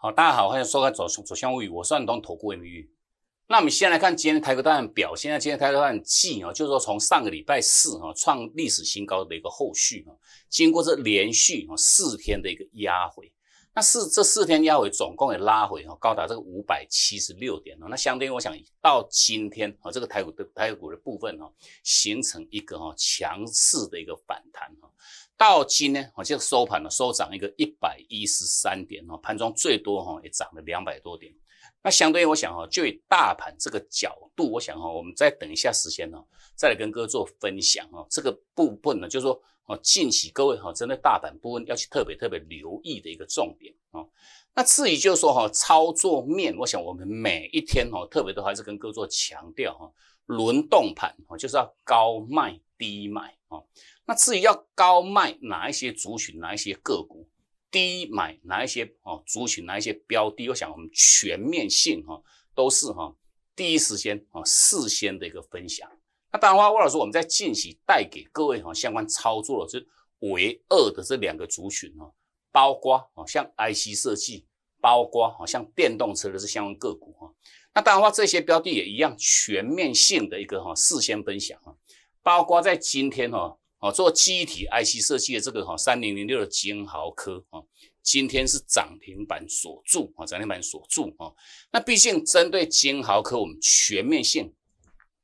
好，大家好，欢迎收看《左左向物语》，我是安东投顾明玉。那我们先来看今天开个段表，现在今天开个段绩啊，就是说从上个礼拜四啊创历史新高的一个后续啊，经过这连续啊四天的一个压回。那四这四天压回总共也拉回哦，高达这个五百七十六点哦。那相对应我想到今天哦，这个台股的台股的部分哦，形成一个哈强势的一个反弹哈。到今呢，哦就收盘了，收涨一个一百一十三点哦，盘中最多哈也涨了两百多点。那相对应我想哈，就以大盘这个角度，我想哈，我们再等一下时间呢，再来跟哥做分享哈。这个部分呢，就是说。哦，近期各位哈，真的大盘部分要去特别特别留意的一个重点啊。那至于就是说哈，操作面，我想我们每一天哈，特别都还是跟各位做强调哈，轮动盘哦，就是要高卖低买啊。那至于要高卖哪一些族群哪一些个股，低买哪一些哦族群哪一些标的，我想我们全面性哈都是哈第一时间啊事先的一个分享。那当然话，魏老师，我们在近期带给各位哈相关操作的这为二的这两个族群哈，包括哈像 IC 设计，包括哈像电动车的这相关个股哈。那当然话，这些标的也一样全面性的一个哈事先分享哈，包括在今天哈，哦做基体 IC 设计的这个哈三零零六的金豪科啊。今天是涨停板锁住啊，涨停板锁住啊。那毕竟针对金豪科，我们全面性。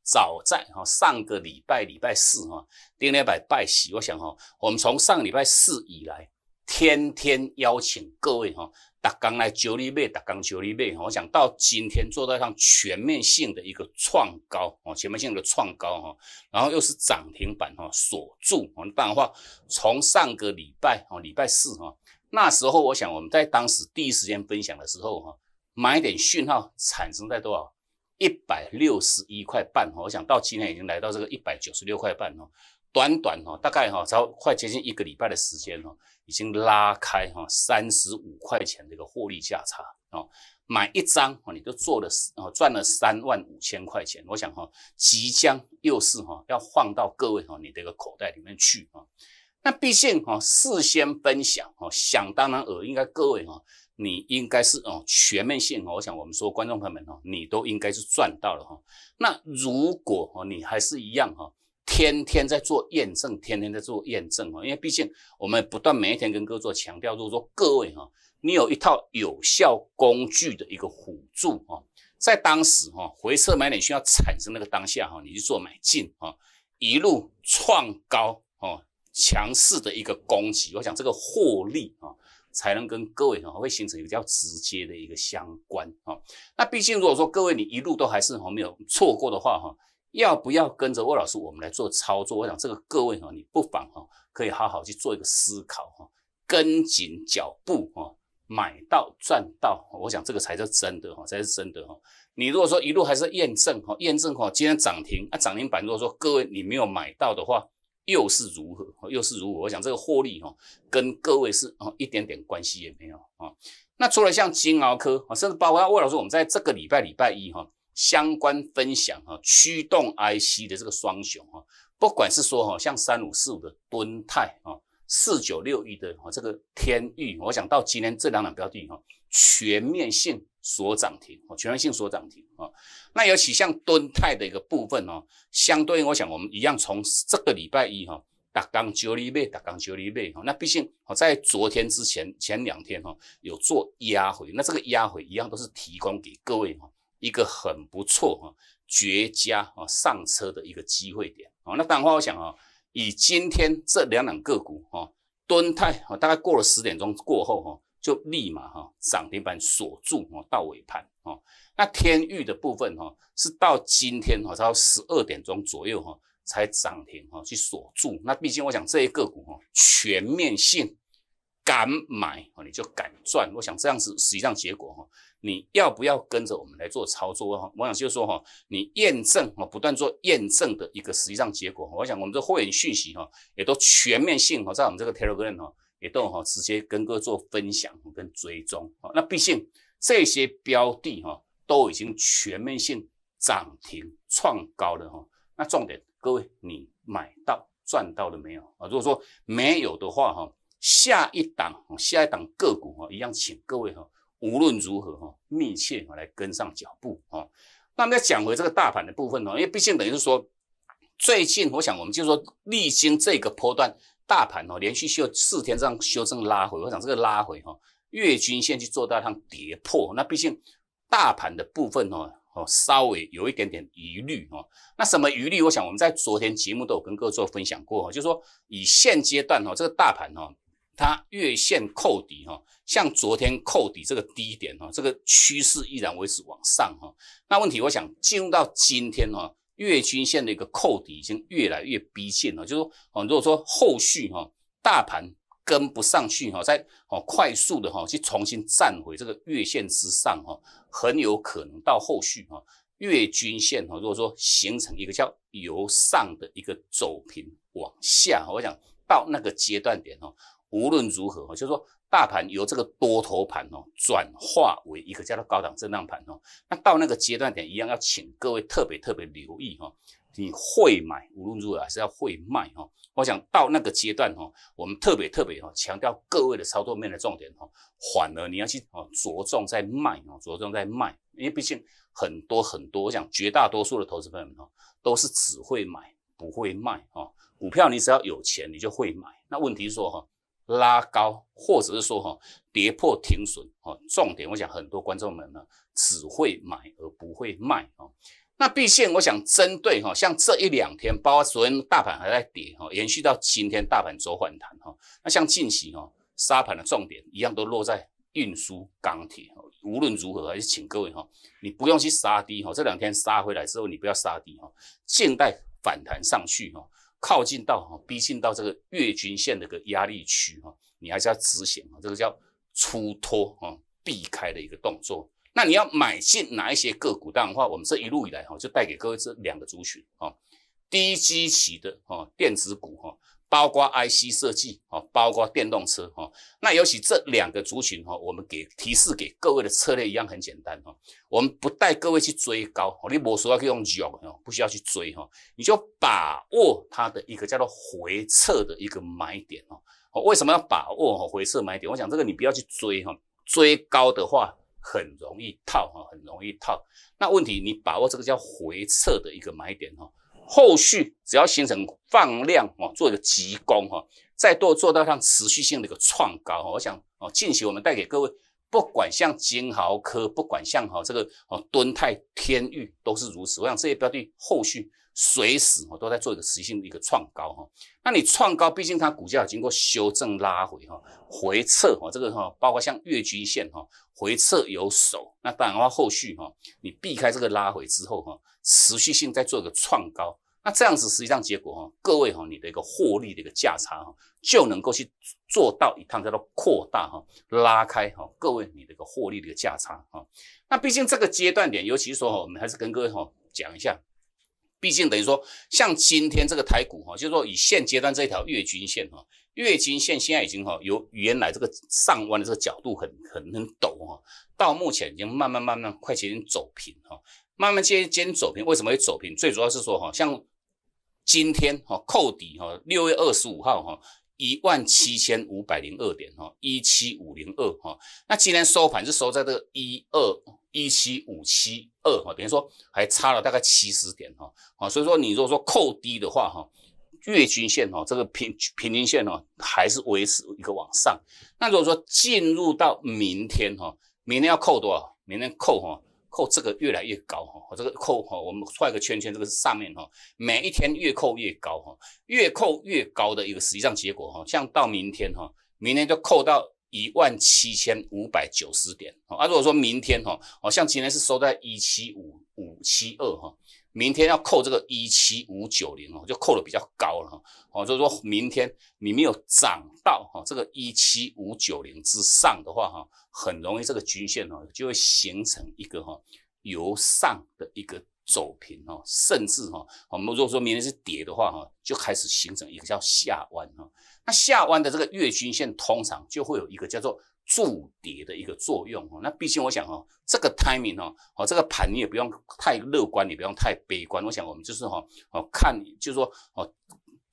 早在哈上个礼拜礼拜四哈，丁老板拜喜。我想哈，我们从上个礼拜四以来，天天邀请各位哈，达刚来九礼拜，达刚九礼拜我想到今天做到上全面性的一个创高哦，全面性的创高哈，然后又是涨停板哈，锁住。我们当然话，从上个礼拜哈，礼拜四哈，那时候我想我们在当时第一时间分享的时候哈，买点讯号产生在多少？一百六十一块半哈，我想到今天已经来到这个一百九十六块半哦，短短哈，大概哈才快接近一个礼拜的时间哦，已经拉开哈三十五块钱这个获利价差哦，买一张哦你都做了哦赚了三万五千块钱，我想哈即将又是哈要放到各位哈你的一个口袋里面去啊，那毕竟哈事先分享哦想当然尔应该各位哈。你应该是哦全面性哦，我想我们说观众朋友们哦，你都应该是赚到了哈。那如果哦你还是一样哈，天天在做验证，天天在做验证哦，因为毕竟我们不断每一天跟各位做强调，就是说各位哈，你有一套有效工具的一个辅助哈，在当时哈回撤买点需要产生那个当下哈，你去做买进啊，一路创高哦，强势的一个攻击，我想这个获利啊。才能跟各位哈会形成比较直接的一个相关哈。那毕竟如果说各位你一路都还是哈没有错过的话哈，要不要跟着魏老师我们来做操作？我想这个各位哈你不妨哈可以好好去做一个思考哈，跟紧脚步哈，买到赚到，我想这个才是真的哈，才是真的哈。你如果说一路还是验证哈，验证哈，今天涨停啊涨停板，如果说各位你没有买到的话。又是如何？又是如何？我想这个获利哈，跟各位是哦一点点关系也没有啊。那除了像金鳌科啊，甚至包括魏老师，我们在这个礼拜礼拜一哈相关分享哈驱动 IC 的这个双雄哈，不管是说哈像三五四五的吨泰啊，四九六亿的啊这个天域，我想到今天这两档标的哈全面性。所涨停哦，全面性所涨停啊，那尤其像敦泰的一个部分哦，相对应我想我们一样从这个礼拜一哈打刚九厘米打刚九厘米哈，那毕竟哦在昨天之前前两天哦有做压回，那这个压回一样都是提供给各位哈一个很不错哈绝佳哈上车的一个机会点啊，那当然话我想啊以今天这两两个股哈敦泰哦大概过了十点钟过后哈。就立马哈涨停板锁住哦，到尾盘哦，那天域的部分哈是到今天哦，到十二点钟左右哈才涨停哈去锁住。那毕竟我想这一个股哈全面性，敢买哦你就敢赚。我想这样子实际上结果哈，你要不要跟着我们来做操作哈？我想就是说哈，你验证哈，不断做验证的一个实际上结果。我想我们的会员讯息哈也都全面性哈，在我们这个 Telegram 哈。别动哈，直接跟哥做分享跟追踪啊。那毕竟这些标的哈都已经全面性涨停创高了哈。那重点，各位你买到赚到了没有啊？如果说没有的话哈，下一档下一档个股哈，一样请各位哈，无论如何哈，密切来跟上脚步啊。那我们再讲回这个大盘的部分呢，因为毕竟等于是说，最近我想我们就说历经这个波段。大盘哦，连续修四天这样修正拉回，我想这个拉回哈，月均线去做到它跌破，那毕竟大盘的部分哦，哦稍微有一点点疑虑哦。那什么疑虑？我想我们在昨天节目都有跟各位做分享过哦，就是说以现阶段哦，这个大盘哈，它月线扣底哈，像昨天扣底这个低点哦，这个趋势依然维持往上哈。那问题我想进入到今天哦。月均线的一个扣底已经越来越逼近了，就是说，哦，如果说后续哈大盘跟不上去哈，再哦快速的哈去重新站回这个月线之上哈，很有可能到后续哈月均线哈，如果说形成一个叫由上的一个走平往下，我想到那个阶段点哈。无论如何哈，就是说大盘由这个多头盘哦，转化为一个叫做高档震荡盘哦，那到那个阶段点一样要请各位特别特别留意哈，你会买无论如何还是要会卖哈。我想到那个阶段哈，我们特别特别哈强调各位的操作面的重点哈，反而你要去哦着重在卖哦，着重在卖，因为毕竟很多很多，我想绝大多数的投资朋友们哈，都是只会买不会卖哈，股票你只要有钱你就会买，那问题是说哈。拉高，或者是说哈，跌破停损啊。重点，我想很多观众们呢，只会买而不会卖啊。那毕竟我想针对哈，像这一两天，包括昨天大盘还在跌哈，延续到今天大盘走反弹哈。那像近期哈杀盘的重点一样，都落在运输、钢铁。哈，无论如何，还是请各位哈，你不用去杀低哈。这两天杀回来之后，你不要杀低哈，静待反弹上去哈。靠近到哈，逼近到这个月均线的一个压力区哈，你还是要止行啊，这个叫出脱啊，避开的一个动作。那你要买进哪一些个股？当然话，我们这一路以来哈，就带给各位这两个族群哈，低基期的哈，电子股哈。包括 IC 设计哈，包括电动车哈，那尤其这两个族群哈，我们给提示给各位的策略一样很简单哈，我们不带各位去追高，你莫说要去用脚哈，不需要去追哈，你就把握它的一个叫做回撤的一个买点哈。为什么要把握哈回撤买点？我想这个你不要去追哈，追高的话很容易套哈，很容易套。那问题你把握这个叫回撤的一个买点哈。后续只要形成放量哦，做一个急攻哈，再多做到像持续性的一个创高哦、我想哦，近期我们带给各位，不管像金豪科，不管像哈这个哦敦泰天域都是如此，我想这些标的后续。随时哈都在做一个持续性的一个创高哈，那你创高毕竟它股价经过修正拉回哈回撤哈这个哈包括像月均线哈回撤有手，那当然的话后续哈你避开这个拉回之后哈持续性再做一个创高，那这样子实际上结果哈各位哈你的一个获利的一个价差哈就能够去做到一趟叫做扩大哈拉开哈各位你的一个获利的一个价差哈，那毕竟这个阶段点，尤其说哈我们还是跟各位哈讲一下。毕竟等于说，像今天这个台股哈，就是说以现阶段这一条月均线哈，月均线现在已经哈，由原来这个上弯的这个角度很很很陡哈，到目前已经慢慢慢慢快接近走平哈，慢慢接近接近走平，为什么会走平？最主要是说哈，像今天哈，扣底哈，六月二十五号哈，一万七千五百零二点哈，一七五零二哈，那今天收盘是收在这一二。一七五七二哈，等于说还差了大概七十点哈，啊，所以说你如果说扣低的话哈，月均线哈，这个平平均线哦，还是维持一个往上。那如果说进入到明天哈，明天要扣多少？明天扣哈，扣这个越来越高哈，这个扣哈，我们画一个圈圈，这个上面哈，每一天越扣越高哈，越扣越高的一个实际上结果哈，像到明天哈，明天就扣到。一万七千五百九十点啊，如果说明天哈，哦像今天是收在一七五五七二哈，明天要扣这个一七五九零哦，就扣的比较高了哈，哦就是说明天你没有涨到哈这个一七五九零之上的话哈，很容易这个均线哦就会形成一个哈由上的一个。走平哦，甚至哈，我们如果说明天是跌的话哈，就开始形成一个叫下弯哈。那下弯的这个月均线通常就会有一个叫做筑底的一个作用哈。那毕竟我想哈，这个 timing 哈，哦，这个盘你也不用太乐观，你不用太悲观。我想我们就是哈，哦，看，就是说哦，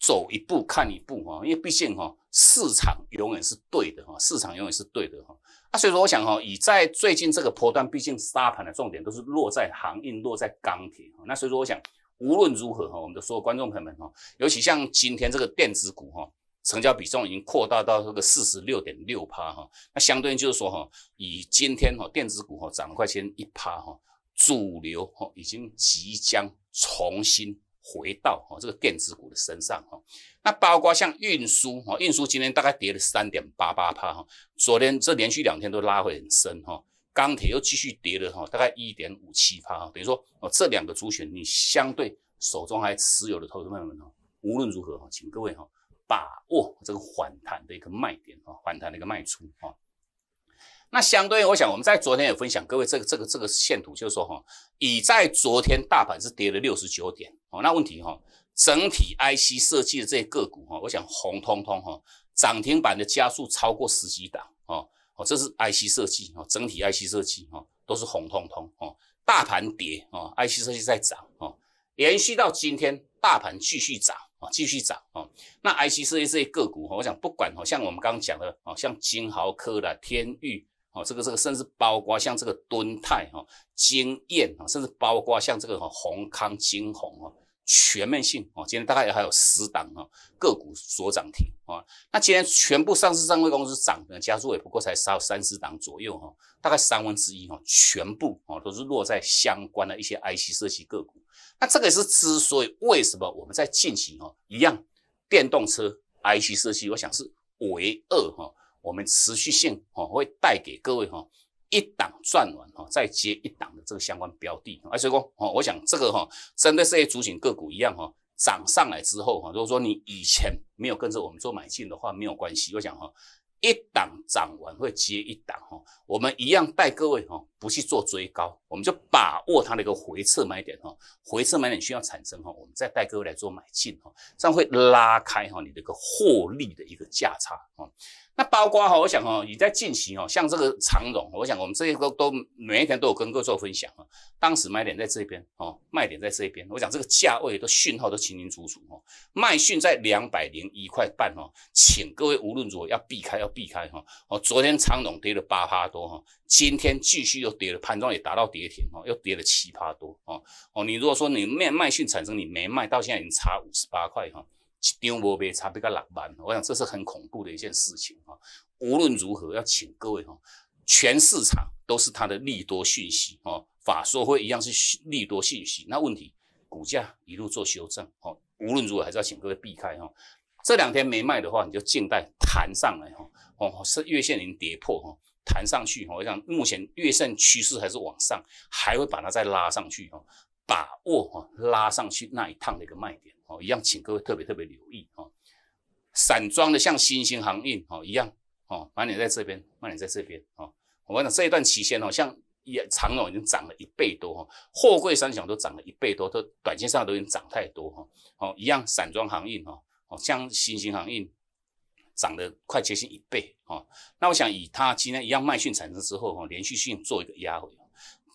走一步看一步哈。因为毕竟哈，市场永远是对的哈，市场永远是对的哈。那所以说，我想哈，以在最近这个波段，毕竟沙盘的重点都是落在航运、落在钢铁。那所以说，我想无论如何哈，我们的所有观众朋友们哈，尤其像今天这个电子股哈，成交比重已经扩大到这个四十六点六趴哈。那相对应就是说哈，以今天哈电子股哈涨块钱一趴哈，主流哈已经即将重新。回到哈这个电子股的身上哈，那包括像运输哈，运输今天大概跌了三点八八帕哈，昨天这连续两天都拉回很深哈，钢铁又继续跌了哈，大概一点五七帕哈，等于说哦这两个主选你相对手中还持有的投资朋友们哈，无论如何哈，请各位哈把握这个反弹的一个卖点哈，反弹的一个卖出哈。那相对于我想，我们在昨天有分享各位这个这个这个线图，就是说哈，已在昨天大盘是跌了六十九点哦。那问题哈，整体 IC 设计的这些个股哈，我想红彤彤哈，涨停板的加速超过十几档哦哦，这是 IC 设计哈，整体 IC 设计哈都是红彤彤哦，大盘跌啊，IC 设计在涨啊，延续到今天，大盘继续涨啊，继续涨啊。那 IC 设计这些个股哈，我想不管哦，像我们刚刚讲的哦，像金豪科的天域。哦，这个这个，甚至包括像这个敦泰哈、晶燕啊，甚至包括像这个宏康晶鸿啊，全面性哦，今天大概还有十档啊，个股所涨停啊。那今天全部上市上柜公司涨的家数也不过才三三四档左右哈，大概三分之一哈，全部哦都是落在相关的一些 IC 设计个股。那这个是之所以为什么我们在近期哦一样电动车 IC 设计，我想是为二哈。我们持续性哈会带给各位哈一档赚完哈再接一档的这个相关标的，哎，水哥哦，我想这个哈真的是些主险个股一样哈，涨上来之后哈，如果说你以前没有跟着我们做买进的话，没有关系。我想哈，一档涨完会接一档哈，我们一样带各位哈不去做追高，我们就把握它的一个回撤买点哈，回撤买点需要产生哈，我们再带各位来做买进哈，这样会拉开哈你的一个获利的一个价差哈。包括哈，我想哦，你在进行哦，像这个长荣，我想我们这些都都每一天都有跟各位做分享哈。当时买点在这边哦，卖点在这边，我想这个价位都讯号都清清楚楚哈。卖讯在两百零一块半哦，请各位无论如何要避开要避开哈。哦，昨天长荣跌了八趴多哈，今天继续又跌了，盘中也达到跌停哦，又跌了七趴多哦哦。你如果说你卖卖讯产生你没卖，到现在已经差五十八块哈。张波杯差杯个六万，我想这是很恐怖的一件事情啊！无论如何，要请各位哈，全市场都是它的利多讯息哦，法说会一样是利多讯息。那问题股价一路做修正哦，无论如何还是要请各位避开哈。这两天没卖的话，你就静待弹上来哈。哦，是月线已经跌破哈，弹上去我想目前月线趋势还是往上，还会把它再拉上去哈。把握哈拉上去那一趟的一个卖点哦，一样请各位特别特别留意哈。散装的像新兴航运哦一样哦，慢点在这边，慢点在这边哦。我讲这一段期间哦，像也长了已经涨了一倍多哈，货柜三小都涨了一倍多，都短线上都已经涨太多哈。哦，一样散装航运哈，哦像新兴航运涨得快接近一倍哈。那我想以它今天一样卖讯产生之后哈，连续性做一个压回。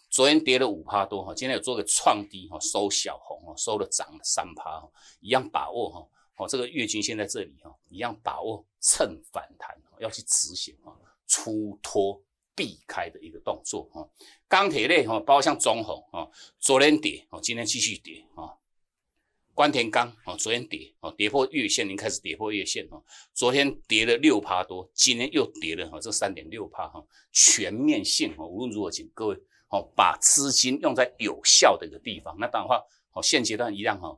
昨天跌了五趴多哈，今天有做个创低哈，收小红哈，收了涨了三趴哈，一样把握哈，哦这个月均线在这里哈，一样把握蹭反弹，要去执行啊，出脱避开的一个动作啊。钢铁类哈，包括像中红啊，昨天跌哦，今天继续跌啊。关田钢哦，昨天跌哦，跌破月线，零开始跌破月线哦。昨天跌了六趴多，今天又跌了哈，这三点六趴哈，全面性哈，无论如何，请各位。把资金用在有效的一个地方，那当然话，哦，现阶段一样哈，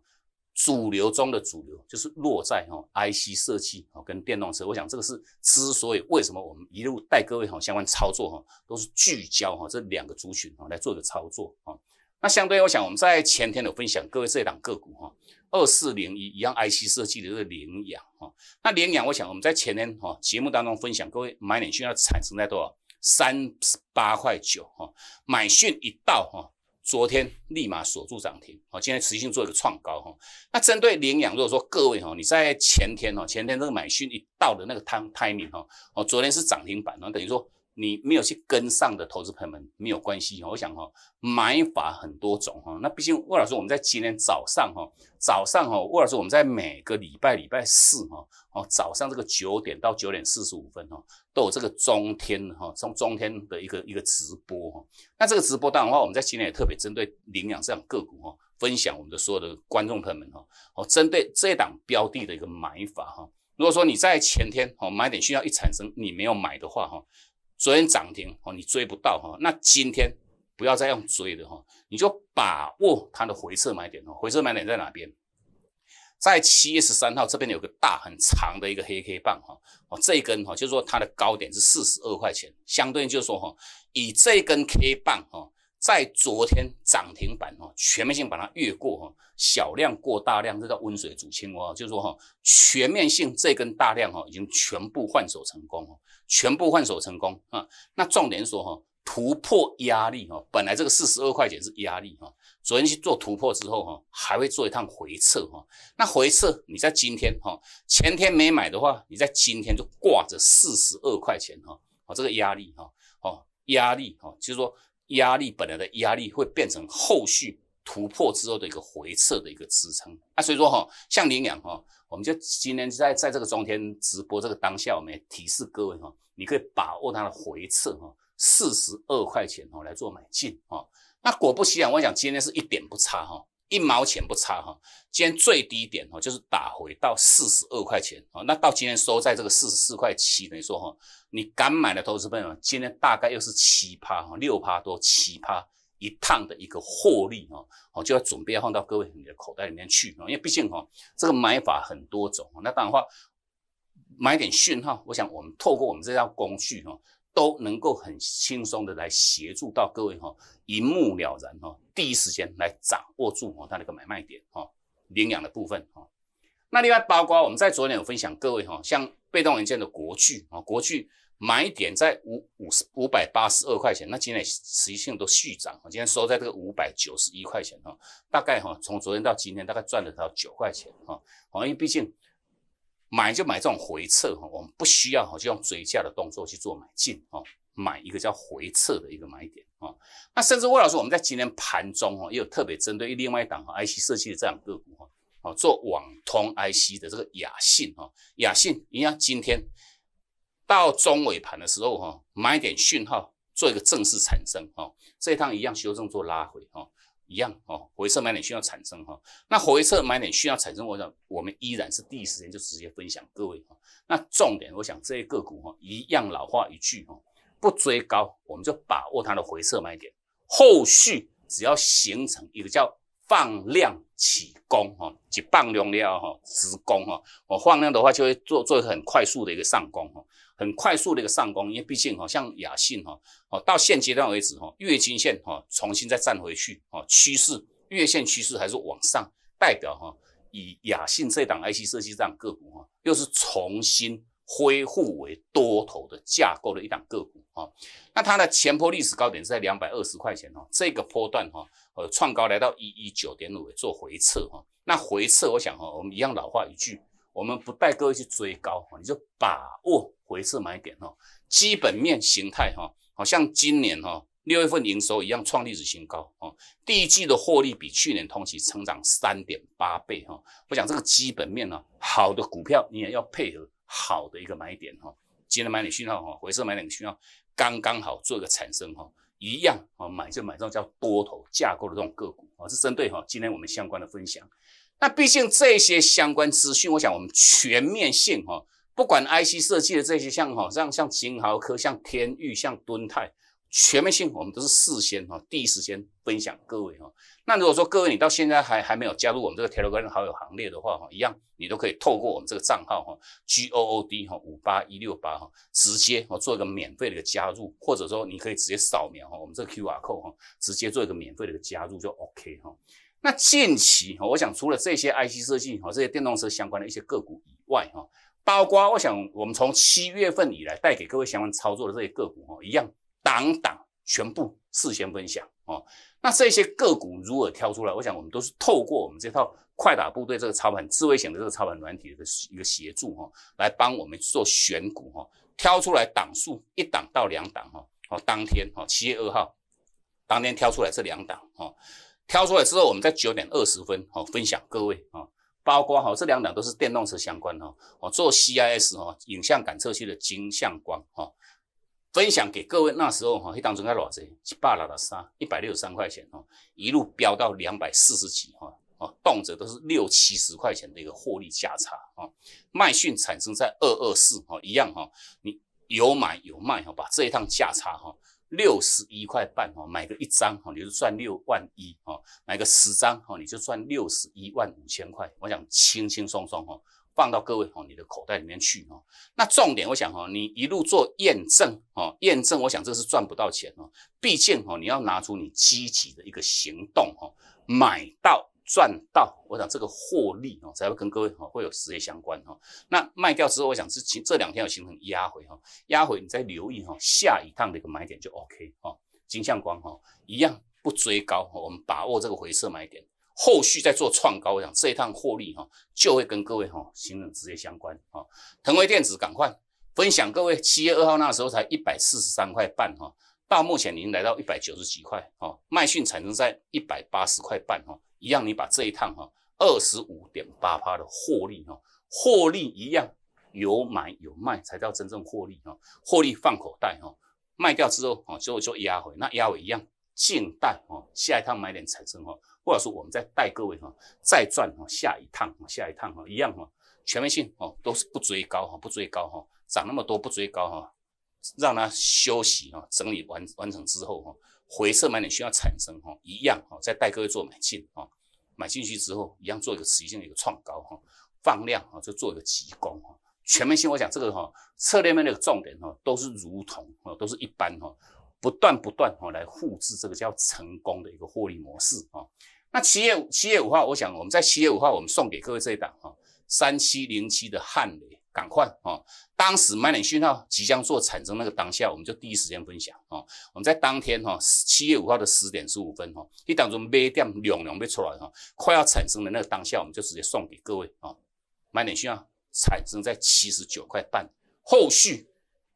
主流中的主流就是落在哈 IC 设计哦跟电动车，我想这个是之所以为什么我们一路带各位哈相关操作哈都是聚焦哈这两个族群哈来做个操作哦。那相对，我想我们在前天有分享各位这一档个股哈，二四零一一样 IC 设计的这个领养哈，那领养我想我们在前天哈节目当中分享各位买点需要产生在多少？三十八块九哈，买讯一到哈，昨天立马锁住涨停，好，今天持续做一个创高哈。那针对领养，如果说各位哈，你在前天哈，前天这个买讯一到的那个 time timing 哈，哦，昨天是涨停板，那等于说。你没有去跟上的投资朋友们没有关系，我想哈，买法很多种哈。那毕竟魏老师我们在今天早上哈，早上哈，魏老师我们在每个礼拜礼拜四哈，哦早上这个九点到九点四十五分哈，都有这个中天哈，从中天的一个一个直播哈。那这个直播当然话我们在今天也特别针对领养这样个股哈，分享我们的所有的观众朋友们哈，哦针对这档标的的一个买法哈。如果说你在前天哦买点需要一产生你没有买的话哈。昨天涨停哦，你追不到哈，那今天不要再用追的哈，你就把握它的回撤买点哦。回撤买点在哪边？在七月十三号这边有个大很长的一个黑 K 棒哈，哦，这一根哈，就是说它的高点是四十二块钱，相对应就是说哈，以这根 K 棒哈。在昨天涨停板哦，全面性把它越过哈，小量过大量，这叫温水煮青蛙。就是说哈，全面性这根大量哈，已经全部换手成功哦，全部换手成功啊。那重点说哈，突破压力哈，本来这个四十二块钱是压力哈，昨天去做突破之后哈，还会做一趟回撤哈。那回撤你在今天哈，前天没买的话，你在今天就挂着四十二块钱哈，好这个压力哈，好压力哈，就是说。压力本来的压力会变成后续突破之后的一个回撤的一个支撑那所以说哈，像您养哈，我们就今天在在这个中天直播这个当下，我们也提示各位哈，你可以把握它的回撤哈，四十二块钱哈来做买进啊，那果不其然，我想今天是一点不差哈。一毛钱不差哈，今天最低点哈，就是打回到四十二块钱啊。那到今天收在这个四十四块七，等于说哈，你敢买的投资朋友，今天大概又是七趴哈，六趴多七趴一趟的一个获利哈，哦就要准备放到各位你的口袋里面去啊，因为毕竟哈，这个买法很多种，那当然话买点讯号，我想我们透过我们这套工具哈。都能够很轻松的来协助到各位哈，一目了然哈，第一时间来掌握住它那个买卖点哈，领养的部分哈。那另外包括我们在昨天有分享各位哈，像被动元件的国巨啊，国巨买点在五五十五百八十二块钱，那今天持续性都续涨，今天收在这个五百九十一块钱哈，大概哈从昨天到今天大概赚了到九块钱哈，因为毕竟。买就买这种回撤哈，我们不需要哈，就用追价的动作去做买进哦，买一个叫回撤的一个买点啊。那甚至魏老师，我们在今天盘中哈，也有特别针对另外一档哈 IC 设计的这两个股哈，哦，做网通 IC 的这个雅信哈，雅信，你看今天到中尾盘的时候哈，买点讯号做一个正式产生哈，这趟一样修正做拉回哈。一样哦，回撤买点需要产生哈。那回撤买点需要产生，我想我们依然是第一时间就直接分享各位哈。那重点，我想这个股哈，一样老话一句哈，不追高，我们就把握它的回撤买点。后续只要形成一个叫放量起攻哈，一磅量料哈，直攻哈，我放量的话就会做做很快速的一个上攻哈。很快速的一个上攻，因为毕竟哈，像雅信哈，哦到现阶段为止哈，月均线哈重新再站回去哦，趋势月线趋势还是往上，代表哈以雅信这档 IC 设计这样个股哈，又是重新恢复为多头的架构的一档个股哦。那它的前波历史高点是在两百二十块钱哦，这个波段哈呃创高来到一一九点五做回撤哦。那回撤我想哈，我们一样老话一句。我们不带各位去追高哈，你就把握回撤买点哈。基本面形态哈，好像今年哈六月份营收一样创历史新高哦，第一季的获利比去年同期成长三点八倍哈，我讲这个基本面呢，好的股票你也要配合好的一个买点哈，今天买点讯号哈，回撤买点讯号刚刚好做一个产生哈，一样哈买就买这种叫多头架构的这种个股啊，是针对哈今天我们相关的分享。那毕竟这些相关资讯，我想我们全面性哈，不管 IC 设计的这些像哈，像像金豪科、像天域、像敦泰，全面性我们都是事先哈第一时间分享各位哈。那如果说各位你到现在还还没有加入我们这个 Telegram 好友行列的话哈，一样你都可以透过我们这个账号哈，G O O D 哈五八一六八哈，直接哈做一个免费的一个加入，或者说你可以直接扫描哈我们这个 QR code 哈，直接做一个免费的一个加入就 OK 哈。那近期，我想除了这些 IC 设计和这些电动车相关的一些个股以外，哈，包括我想我们从七月份以来带给各位相关操作的这些个股，哈，一样档档全部事先分享哦。那这些个股如何挑出来？我想我们都是透过我们这套快打部队这个操盘智慧型的这个操盘软体的一个协助，哈，来帮我们做选股，哈，挑出来档数一档到两档，哈，哦，当天，哦，七月二号，当天挑出来这两档，哈。挑出来之后，我们在九点二十分哦分享各位啊，包括哈这两档都是电动车相关的哈，我做 CIS 哦影像感测器的金相光哈，分享给各位。那时候哈，一档当多少钱？七八拉拉沙一百六十三块钱哦，一路飙到两百四十几哈，啊动辄都是六七十块钱的一个获利价差啊。卖讯产生在二二四哈，一样哈，你有买有卖哈，把这一趟价差哈。六十一块半哦，买个一张哦，你就赚六万一哦，买个十张哦，你就赚六十一万五千块。我想轻轻松松哦，放到各位哦你的口袋里面去哦。那重点我想哦，你一路做验证哦，验证我想这是赚不到钱哦。毕竟哦，你要拿出你积极的一个行动哦，买到。赚到，我想这个获利哦，才会跟各位哦会有直接相关哦。那卖掉之后，我想是前这两天有形成压回哈，压回你再留意哈，下一趟的一个买点就 OK 哦。金相光哈一样不追高，我们把握这个回撤买点，后续再做创高。我想这一趟获利哈，就会跟各位哈形成直接相关哈。腾威电子赶快分享各位，七月二号那时候才一百四十三块半哈。到目前，已经来到一百九十几块哦，麦讯产生在一百八十块半哈，一样，你把这一趟哈二十五点八八的获利哈，获利一样有买有卖才叫真正获利哈，获利放口袋哈，卖掉之后哦，就就压回，那压回一样静待哦，下一趟买点产生哈，或者说我们再带各位哈，再赚哈，下一趟，下一趟哈，一样哈，全面性哦，都是不追高哈，不追高哈，涨那么多不追高哈。让它休息哈，整理完完成之后哈，回撤买点需要产生哈，一样哈，再带各位做买进哈，买进去之后一样做一个持续性的一个创高哈，放量哈，就做一个急攻哈。全面性，我想这个哈，策略面的重点哈，都是如同哈，都是一般哈，不断不断哈来复制这个叫成功的一个获利模式哈。那七月七月五号，我想我们在七月五号我们送给各位这一档哈，三七零七的汉雷。赶快哦！当时买点讯号即将做产生那个当下，我们就第一时间分享哦。我们在当天哈，七月五号的十点十五分哈，一当中卖点两两没出来哈，快要产生的那个当下，我们就直接送给各位哦。买点讯号产生在七十九块半，后续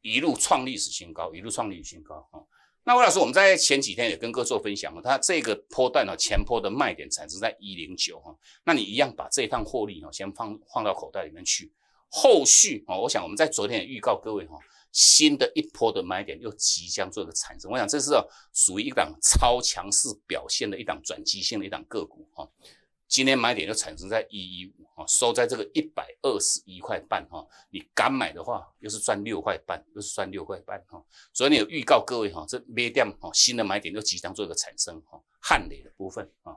一路创历史新高，一路创历史新高啊。那魏老师，我们在前几天也跟各位做分享了，它这个波段呢前波的卖点产生在一零九哈，那你一样把这一趟获利哈，先放放到口袋里面去。后续啊，我想我们在昨天也预告各位哈，新的一波的买点又即将做一个产生。我想这是属于一档超强势表现的一档转机性的一档个股哈。今天买点就产生在一一五啊，收在这个一百二十一块半哈。你敢买的话，又是赚六块半，又是赚六块半哈。所以，我有预告各位哈，这买点哈，新的买点又即将做一个产生哈。汉雷的部分啊。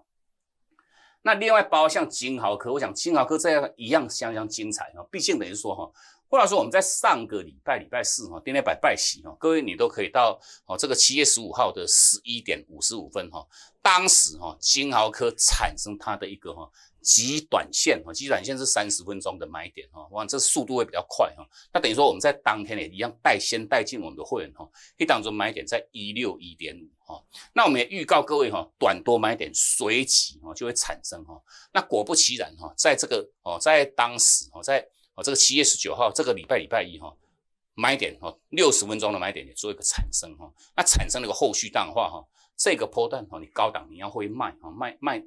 那另外包括像金豪科，我想金豪科这样一样相当精彩啊，毕竟等于说哈，或者说我们在上个礼拜礼拜四哈，天天摆拜喜哈，各位你都可以到哦，这个七月十五号的十一点五十五分哈，当时哈金豪科产生它的一个哈。极短线哈，极短线是三十分钟的买点哈，哇，这速度会比较快哈。那等于说我们在当天也一样带先带进我们的会员哈，一档的买点在一六一点五哈。那我们也预告各位哈，短多买点随即哈就会产生哈。那果不其然哈，在这个哦，在当时哦，在哦这个七月十九号这个礼拜礼拜一哈，买点哈六十分钟的买点也做一个产生哈。那产生了一个后续淡化哈，这个波段哈，你高档你要会卖哈，卖卖。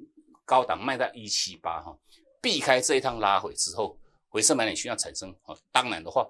高档卖到一七八哈，避开这一趟拉回之后，回升买点需要产生哈。当然的话，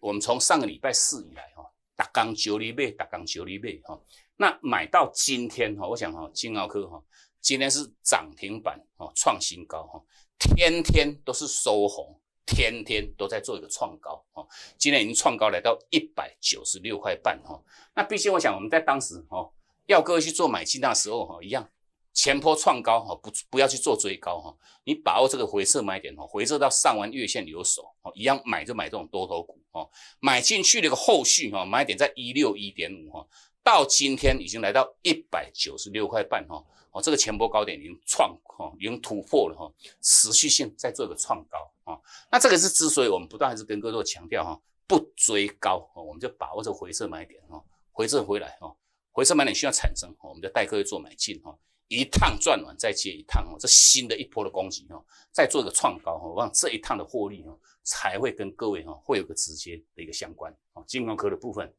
我们从上个礼拜四以来哈，打刚九厘米，打刚九厘米哈。那买到今天哈，我想哈，金奥科哈，今天是涨停板哈，创新高哈，天天都是收红，天天都在做一个创高哈。今天已经创高来到一百九十六块半哈。那毕竟我想，我们在当时哈，要各位去做买进那时候哈，一样。前波创高哈，不不要去做追高哈，你把握这个回撤买点哈，回撤到上完月线有手哈，一样买就买这种多头股哦，买进去了一个后续哈，买点在一六一点五哈，到今天已经来到一百九十六块半哈，哦，这个前波高点已经创哈，已经突破了哈，持续性在做一个创高啊，那这个是之所以我们不断还是跟各位强调哈，不追高，我们就把握这个回撤买点哈，回撤回来哈，回撤买点需要产生，哈，我们就带各位做买进哈。一趟赚完再接一趟哦，这新的一波的攻击哦，再做一个创高哦，望这一趟的获利哦，才会跟各位哈会有个直接的一个相关哦，金融科的部分。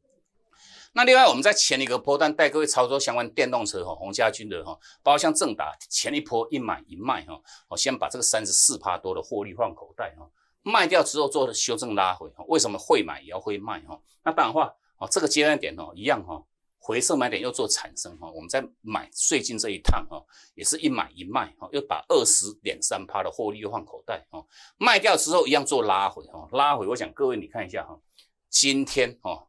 那另外我们在前一个波段带各位操作相关电动车哈，洪家军的哈，包括像正达前一波一买一卖哈，我先把这个三十四帕多的获利放口袋哈，卖掉之后做的修正拉回，为什么会买也要会卖哈？那当然话哦，这个阶段点哦一样哈。回撤买点又做产生哈，我们在买最近这一趟哈，也是一买一卖哈，又把二十点三趴的获利又换口袋哦。卖掉之后一样做拉回哈，拉回我想各位你看一下哈，今天哈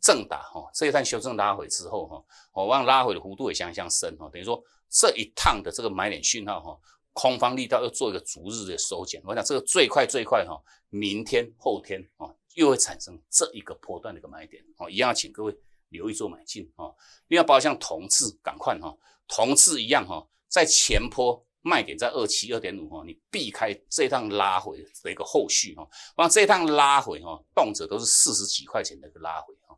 正打哈这一趟修正拉回之后哈，我望拉回的幅度也相当深哈，等于说这一趟的这个买点讯号哈，空方力道又做一个逐日的收减。我想这个最快最快哈，明天后天啊又会产生这一个波段的一个买点哦，一样请各位。留意做买进啊，另外包括像铜制赶快哈，铜制一样哈，在前坡卖点在二七二点五哈，你避开这趟拉回的一个后续哈，那这趟拉回哈动辄都是四十几块钱的一个拉回哈，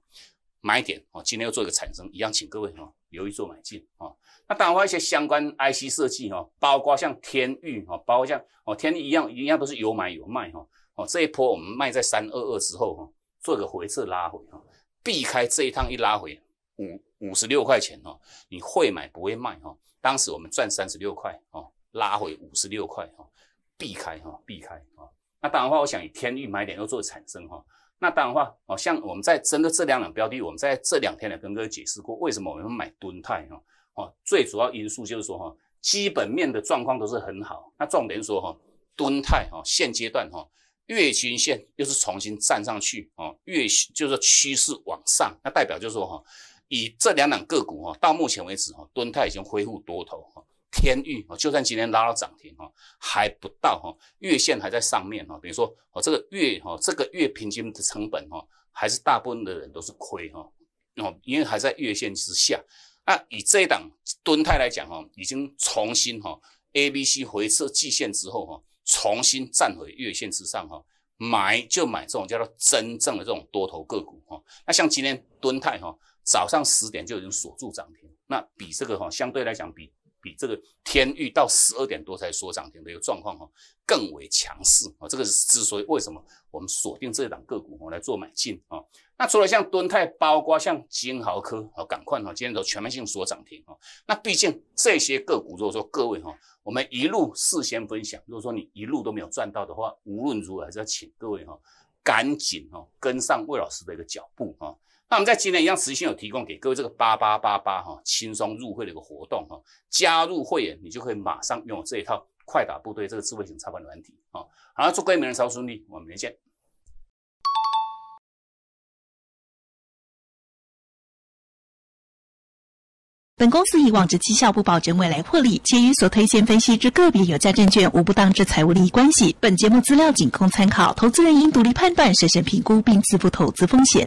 买点啊，今天要做一个产生一样，请各位哈留意做买进啊，那当然包一些相关 IC 设计哈，包括像天域哈，包括像哦天域一样一样都是有买有卖哈，哦这一波我们卖在三二二之后哈，做个回撤拉回哈。避开这一趟一拉回五五十六块钱哦，你会买不会卖哦？当时我们赚三十六块哦，拉回五十六块哦，避开哈，避开啊。那当然话，我想以天率买点要做产生哈。那当然话哦，像我们在针对这两种标的，我们在这两天呢跟各位解释过，为什么我们买盾泰哈哦，最主要因素就是说哈，基本面的状况都是很好。那重点说哈，盾泰哈现阶段哈。月均线又是重新站上去哦，月就是趋势往上，那代表就是说哈，以这两档个股哈，到目前为止哈，盾泰已经恢复多头哈，天域就算今天拉到涨停哈，还不到哈，月线还在上面哈，等于说哦，这个月哈，这个月平均的成本哈，还是大部分的人都是亏哈哦，因为还在月线之下，那以这一档敦泰来讲哈，已经重新哈 A、B、C 回撤季线之后哈。重新站回月线之上哈，买就买这种叫做真正的这种多头个股哈。那像今天敦泰哈，早上十点就已经锁住涨停，那比这个哈相对来讲比。比这个天域到十二点多才锁涨停的一个状况哈，更为强势啊！这个是之所以为什么我们锁定这一档个股哈来做买进啊。那除了像敦泰，包括像金豪科啊，赶快哈，今天都全面性锁涨停啊。那毕竟这些个股，如果说各位哈，我们一路事先分享，如果说你一路都没有赚到的话，无论如何还是要请各位哈，赶紧哈跟上魏老师的一个脚步啊。那我们在今天一样持续有提供给各位这个八八八八哈轻松入会的一个活动哈，加入会员你就可以马上拥有这一套快打部队这个智慧型操盘软体啊。好，祝各位每人超顺利，我们明天见。本公司以往之绩效不保证未来获利，且与所推荐分析之个别有价证券无不当之财务利益关系。本节目资料仅供参考，投资人应独立判断、审慎评估并自负投资风险。